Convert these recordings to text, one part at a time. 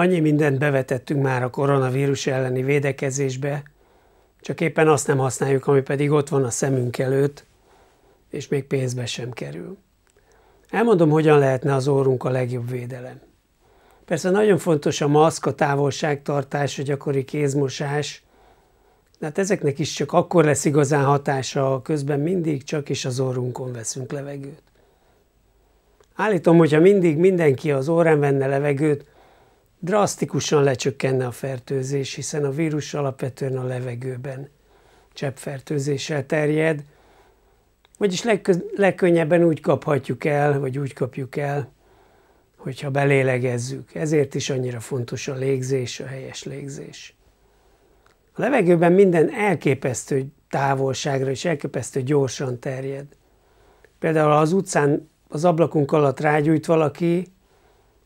Annyi mindent bevetettünk már a koronavírus elleni védekezésbe, csak éppen azt nem használjuk, ami pedig ott van a szemünk előtt, és még pénzbe sem kerül. Elmondom, hogyan lehetne az órunk a legjobb védelem. Persze nagyon fontos a maszk, a távolságtartás, a gyakori kézmosás, de hát ezeknek is csak akkor lesz igazán hatása, ha közben mindig csak is az orrunkon veszünk levegőt. Állítom, hogyha mindig mindenki az órán venne levegőt, drasztikusan lecsökkenne a fertőzés, hiszen a vírus alapvetően a levegőben cseppfertőzéssel terjed, vagyis legkönnyebben úgy kaphatjuk el, vagy úgy kapjuk el, hogyha belélegezzük. Ezért is annyira fontos a légzés, a helyes légzés. A levegőben minden elképesztő távolságra és elképesztő gyorsan terjed. Például az utcán az ablakunk alatt rágyújt valaki,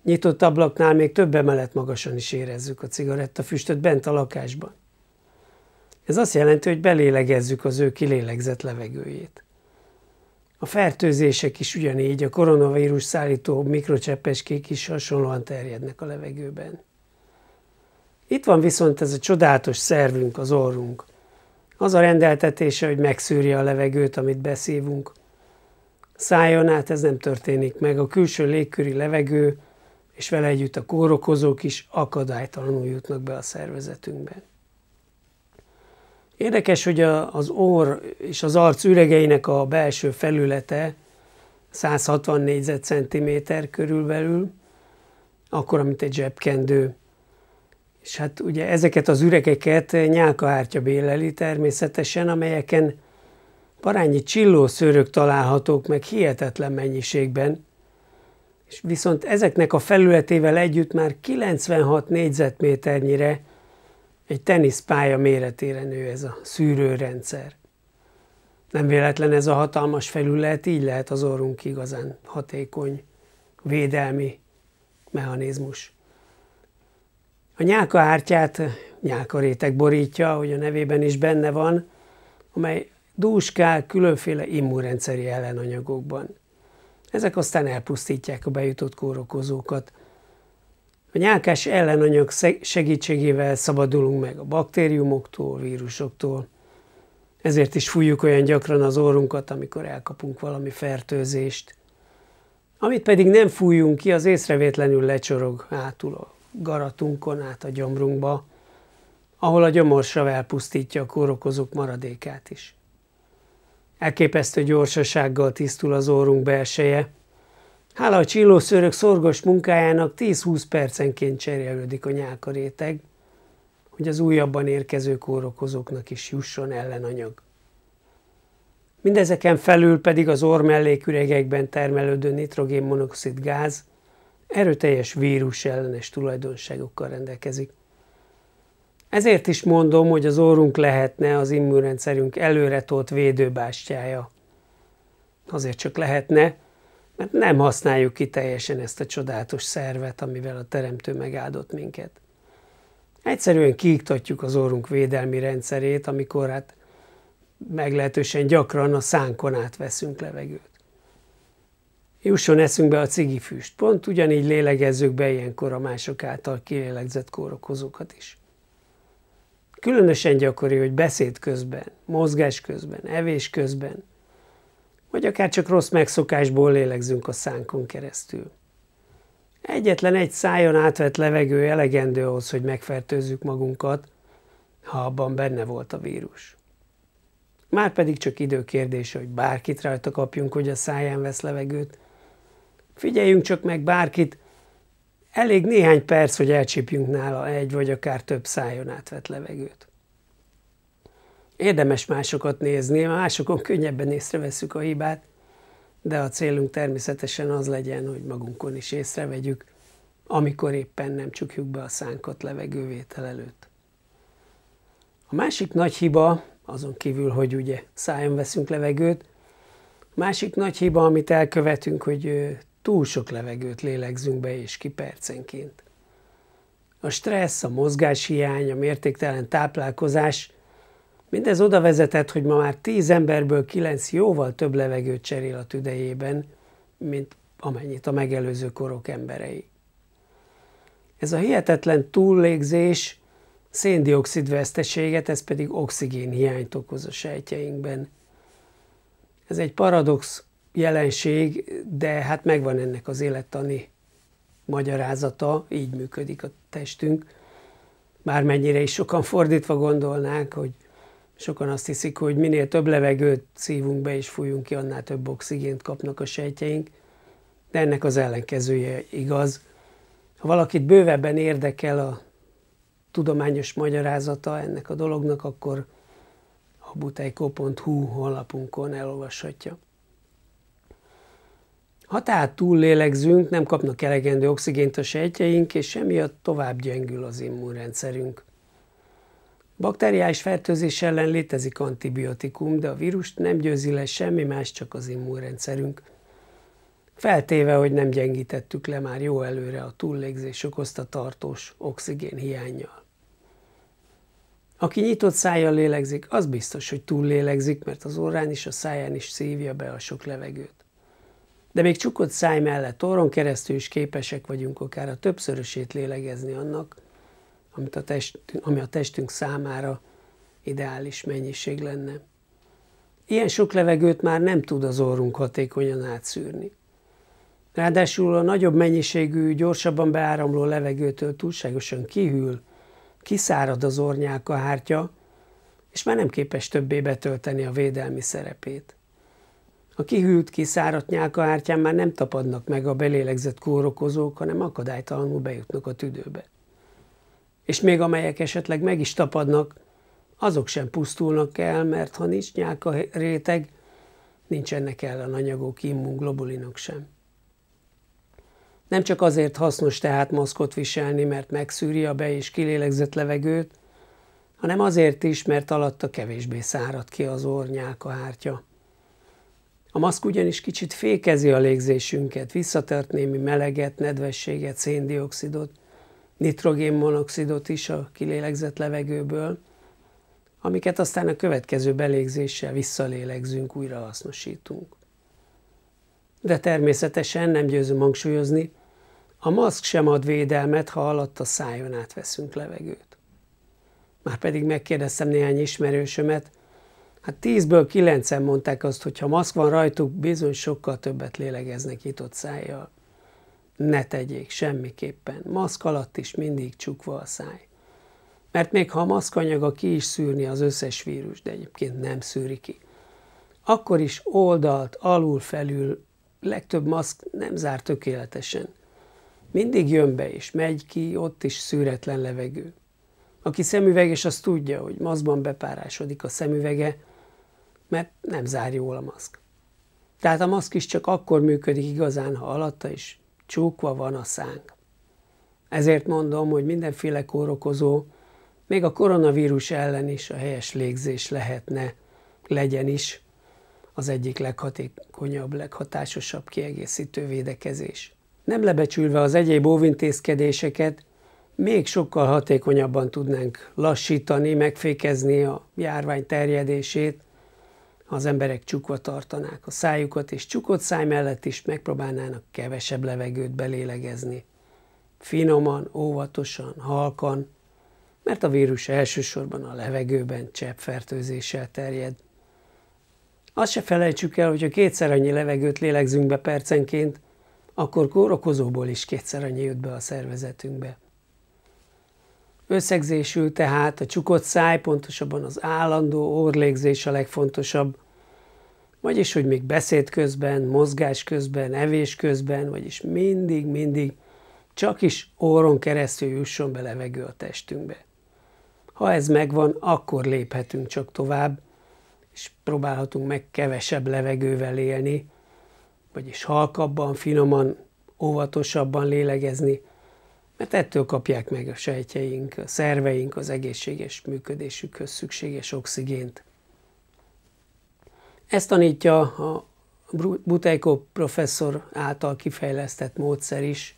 nyitott ablaknál még több emelet magasan is érezzük a cigarettafüstöt bent a lakásban. Ez azt jelenti, hogy belélegezzük az ő kilélegzett levegőjét. A fertőzések is ugyanígy, a koronavírus szállító mikrocseppeskék is hasonlóan terjednek a levegőben. Itt van viszont ez a csodálatos szervünk, az orrunk. Az a rendeltetése, hogy megszűrje a levegőt, amit beszívunk. Szájon át ez nem történik meg, a külső légköri levegő és vele együtt a kórokozók is akadálytalanul jutnak be a szervezetünkbe. Érdekes, hogy a, az orr és az arc üregeinek a belső felülete 160 négyzetcentiméter körülbelül, akkor, mint egy zsebkendő. És hát ugye ezeket az üregeket nyálkahártya béleli természetesen, amelyeken parányi csillószőrök találhatók meg hihetetlen mennyiségben, és viszont ezeknek a felületével együtt már 96 négyzetméternyire egy teniszpálya méretére nő ez a szűrőrendszer. Nem véletlen ez a hatalmas felület, így lehet az orrunk igazán hatékony védelmi mechanizmus. A nyálkahártyát nyálkaréteg borítja, ahogy a nevében is benne van, amely dúskál különféle immunrendszeri ellenanyagokban. Ezek aztán elpusztítják a bejutott kórokozókat. A nyálkás ellenanyag segítségével szabadulunk meg a baktériumoktól, vírusoktól. Ezért is fújjuk olyan gyakran az orrunkat, amikor elkapunk valami fertőzést. Amit pedig nem fújunk ki, az észrevétlenül lecsorog hátul a garatunkon át a gyomrunkba, ahol a gyomorsav elpusztítja a kórokozók maradékát is. Elképesztő gyorsasággal tisztul az orrunk belseje. Hála a csillószörök szorgos munkájának 10-20 percenként cserélődik a nyálkaréteg, hogy az újabban érkező kórokozóknak is jusson ellenanyag. Mindezeken felül pedig az melléküregekben termelődő nitrogénmonoxid gáz erőteljes vírus ellenes tulajdonságokkal rendelkezik. Ezért is mondom, hogy az orrunk lehetne az immunrendszerünk előretolt védőbástyája. Azért csak lehetne, mert nem használjuk ki teljesen ezt a csodálatos szervet, amivel a Teremtő megáldott minket. Egyszerűen kiiktatjuk az orrunk védelmi rendszerét, amikor hát meglehetősen gyakran a szánkon át veszünk levegőt. Jusson eszünkbe a cigifüst, pont ugyanígy lélegezzük be ilyenkor a mások által kilélegzett kórokozókat is. Különösen gyakori, hogy beszéd közben, mozgás közben, evés közben, vagy akár csak rossz megszokásból lélegzünk a szánkon keresztül. Egyetlen egy szájon átvett levegő elegendő ahhoz, hogy megfertőzzük magunkat, ha abban benne volt a vírus. Már pedig csak idő kérdése, hogy bárkit rajta kapjunk, hogy a száján vesz levegőt. Figyeljünk csak meg bárkit, Elég néhány perc, hogy elcsípjünk nála egy vagy akár több szájon átvett levegőt. Érdemes másokat nézni, másokon könnyebben észreveszünk a hibát, de a célunk természetesen az legyen, hogy magunkon is észrevegyük, amikor éppen nem csukjuk be a szánkat levegővétel előtt. A másik nagy hiba, azon kívül, hogy ugye szájon veszünk levegőt, a másik nagy hiba, amit elkövetünk, hogy túl sok levegőt lélegzünk be és ki percenként. A stressz, a mozgáshiány, a mértéktelen táplálkozás, mindez oda vezetett, hogy ma már tíz emberből kilenc jóval több levegőt cserél a tüdejében, mint amennyit a megelőző korok emberei. Ez a hihetetlen túllégzés széndiokszid veszteséget, ez pedig oxigén hiányt okoz a sejtjeinkben. Ez egy paradox jelenség, de hát megvan ennek az élettani magyarázata, így működik a testünk. Bármennyire is sokan fordítva gondolnák, hogy sokan azt hiszik, hogy minél több levegőt szívunk be és fújunk ki, annál több oxigént kapnak a sejtjeink, de ennek az ellenkezője igaz. Ha valakit bővebben érdekel a tudományos magyarázata ennek a dolognak, akkor a butejko.hu honlapunkon elolvashatja. Ha hát tehát túllélegzünk, nem kapnak elegendő oxigént a sejtjeink, és emiatt tovább gyengül az immunrendszerünk. Bakteriális fertőzés ellen létezik antibiotikum, de a vírust nem győzi le semmi más, csak az immunrendszerünk. Feltéve, hogy nem gyengítettük le már jó előre a túllégzés okozta tartós oxigén hiányjal. Aki nyitott szájjal lélegzik, az biztos, hogy túllélegzik, mert az orrán is a száján is szívja be a sok levegőt de még csukott száj mellett orron keresztül is képesek vagyunk akár a többszörösét lélegezni annak, amit a test, ami a testünk számára ideális mennyiség lenne. Ilyen sok levegőt már nem tud az orrunk hatékonyan átszűrni. Ráadásul a nagyobb mennyiségű, gyorsabban beáramló levegőtől túlságosan kihűl, kiszárad az ornyáka hártya, és már nem képes többé betölteni a védelmi szerepét. A kihűlt, kiszáradt nyálka ártyán már nem tapadnak meg a belélegzett kórokozók, hanem akadálytalanul bejutnak a tüdőbe. És még amelyek esetleg meg is tapadnak, azok sem pusztulnak el, mert ha nincs nyálka réteg, ennek ellenanyagok immunglobulinok sem. Nem csak azért hasznos tehát maszkot viselni, mert megszűri a be- és kilélegzett levegőt, hanem azért is, mert alatta kevésbé szárad ki az ornyálka hártya. A maszk ugyanis kicsit fékezi a légzésünket, visszatart némi meleget, nedvességet, széndiokszidot, nitrogénmonoxidot is a kilélegzett levegőből, amiket aztán a következő belégzéssel visszalélegzünk, újra hasznosítunk. De természetesen nem győzöm hangsúlyozni, a maszk sem ad védelmet, ha alatt a szájon átveszünk levegőt. Márpedig megkérdeztem néhány ismerősömet, Hát 10-ből 9 mondták azt, hogy ha maszk van rajtuk, bizony sokkal többet lélegeznek nyitott szájjal. Ne tegyék semmiképpen. Maszk alatt is mindig csukva a száj. Mert még ha a maszkanyaga ki is szűrni az összes vírus, de egyébként nem szűri ki, akkor is oldalt, alul, felül, legtöbb maszk nem zár tökéletesen. Mindig jön be és megy ki, ott is szűretlen levegő. Aki szemüveges, az tudja, hogy maszkban bepárásodik a szemüvege, mert nem zár jól a maszk. Tehát a maszk is csak akkor működik igazán, ha alatta is csúkva van a szánk. Ezért mondom, hogy mindenféle kórokozó, még a koronavírus ellen is a helyes légzés lehetne, legyen is az egyik leghatékonyabb, leghatásosabb kiegészítő védekezés. Nem lebecsülve az egyéb óvintézkedéseket, még sokkal hatékonyabban tudnánk lassítani, megfékezni a járvány terjedését, ha az emberek csukva tartanák a szájukat, és csukott száj mellett is megpróbálnának kevesebb levegőt belélegezni. Finoman, óvatosan, halkan, mert a vírus elsősorban a levegőben cseppfertőzéssel terjed. Azt se felejtsük el, hogy ha kétszer annyi levegőt lélegzünk be percenként, akkor kórokozóból is kétszer annyi jut be a szervezetünkbe. Összegzésül tehát a csukott száj, pontosabban az állandó orlégzés a legfontosabb, vagyis hogy még beszéd közben, mozgás közben, evés közben, vagyis mindig-mindig csak is orron keresztül jusson be levegő a testünkbe. Ha ez megvan, akkor léphetünk csak tovább, és próbálhatunk meg kevesebb levegővel élni, vagyis halkabban, finoman, óvatosabban lélegezni, mert ettől kapják meg a sejtjeink, a szerveink az egészséges működésükhöz szükséges oxigént. Ezt tanítja a Butejko professzor által kifejlesztett módszer is,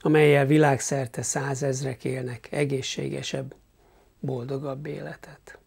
amelyel világszerte százezrek élnek egészségesebb, boldogabb életet.